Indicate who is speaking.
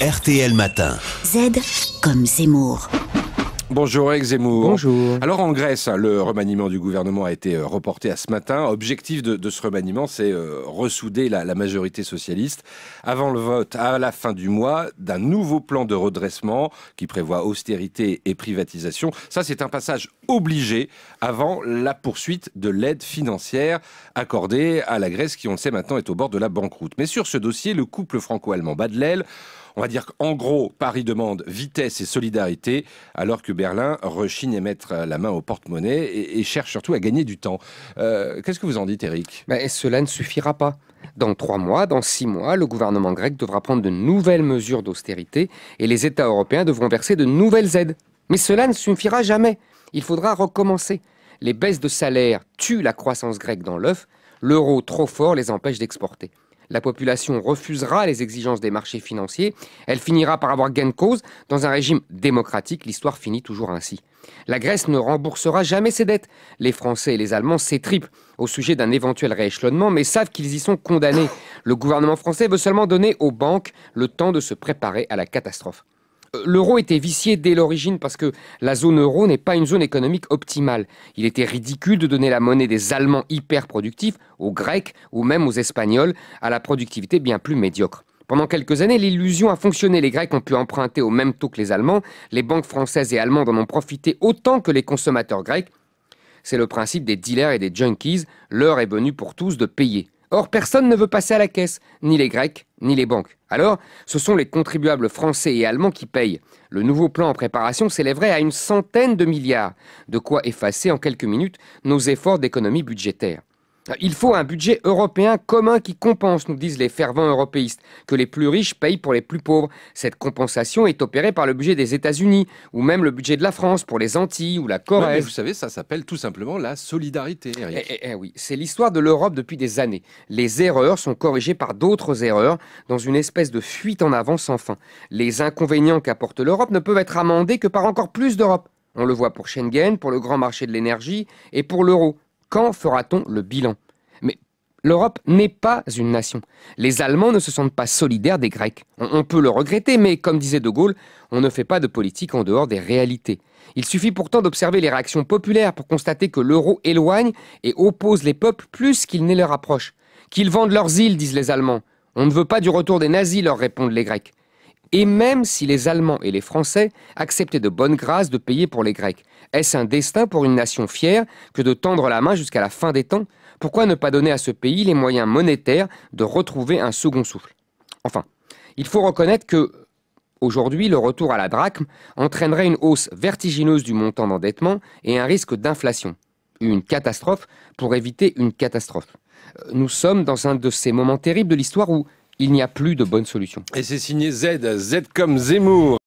Speaker 1: RTL Matin. Z comme Zemmour.
Speaker 2: Bonjour Eric Zemmour. Bonjour. Alors en Grèce, hein, le remaniement du gouvernement a été euh, reporté à ce matin. Objectif de, ce remaniement, c'est euh, ressouder la, majorité socialiste avant le vote à la fin du mois d'un nouveau plan de redressement qui prévoit austérité et privatisation. Ça, c'est un passage obligé avant la poursuite de l'aide financière accordée à la Grèce qui, on sait maintenant, est au bord de la banqueroute. Mais sur ce dossier, le couple franco-allemand bat on va dire qu'en gros, Paris demande vitesse et solidarité, alors que Berlin rechigne à mettre la main au porte-monnaie et, cherche surtout à gagner du temps. Euh, qu'est-ce que vous en dites, Eric ben, Cela
Speaker 1: ne suffira pas. Dans trois mois, dans six mois, le gouvernement grec devra prendre de nouvelles mesures d'austérité et les États européens devront verser de nouvelles aides. Mais cela ne suffira jamais. Il faudra recommencer. Les baisses de salaire tuent la croissance grecque dans l'œuf. L'euro trop fort les empêche d'exporter. La population refusera les exigences des marchés financiers. Elle finira par avoir gain de cause. Dans un régime démocratique, l'histoire finit toujours ainsi. La Grèce ne remboursera jamais ses dettes. Les Français et les Allemands s'étripent au sujet d'un éventuel rééchelonnement, mais savent qu'ils y sont condamnés. Le gouvernement français veut seulement donner aux banques le temps de se préparer à la catastrophe l'euro était vicié dès l'origine parce que la zone euro n'est pas une zone économique optimale. Il était ridicule de donner la monnaie des Allemands hyper productifs aux Grecs ou même aux Espagnols à la productivité bien plus médiocre. Pendant quelques années, l'illusion a fonctionné. Les Grecs ont pu emprunter au même taux que les Allemands. Les banques françaises et allemandes en ont profité autant que les consommateurs grecs. C'est le principe des dealers et des junkies. L'heure est venue pour tous de payer. Or, personne ne veut passer à la caisse, ni les Grecs, ni les banques. Alors, ce sont les contribuables français et allemands qui payent. Le nouveau plan en préparation s'élèverait à une centaine de milliards, de quoi effacer en quelques minutes nos efforts d'économie budgétaire. Il faut un budget européen commun qui compense, nous disent les fervents européistes, que les plus riches payent pour les plus pauvres. Cette compensation est opérée par le budget des États-Unis ou même le budget de la France pour les Antilles ou la Corée. vous savez, ça s'appelle tout simplement la solidarité, eh, eh, eh oui, c'est l'histoire de l'Europe depuis des années. Les erreurs sont corrigées par d'autres erreurs dans une espèce de fuite en avant sans fin. Les inconvénients qu'apporte l'Europe ne peuvent être amendés que par encore plus d'Europe. On le voit pour Schengen, pour le grand marché de l'énergie et pour l'euro. Quand fera-t-on le bilan Mais l'Europe n'est pas une nation. Les Allemands ne se sentent pas solidaires des Grecs. On, peut le regretter, mais comme disait De Gaulle, on ne fait pas de politique en dehors des réalités. Il suffit pourtant d'observer les réactions populaires pour constater que l'euro éloigne et oppose les peuples plus qu'il n'est leur approche. Qu'ils vendent leurs îles, disent les Allemands. On ne veut pas du retour des nazis, leur répondent les Grecs. Et même si les Allemands et les Français acceptaient de bonne grâce de payer pour les Grecs, est-ce un destin pour une nation fière que de tendre la main jusqu'à la fin des temps Pourquoi ne pas donner à ce pays les moyens monétaires de retrouver un second souffle Enfin, il faut reconnaître que Aujourd'hui, le retour à la drachme entraînerait une hausse vertigineuse du montant d'endettement et un risque d'inflation. Une catastrophe pour éviter une catastrophe. Euh, nous sommes dans un de ces moments terribles de l'histoire où il n'y a plus de bonne solution. Et c'est signé Z, Z
Speaker 2: comme Zemmour.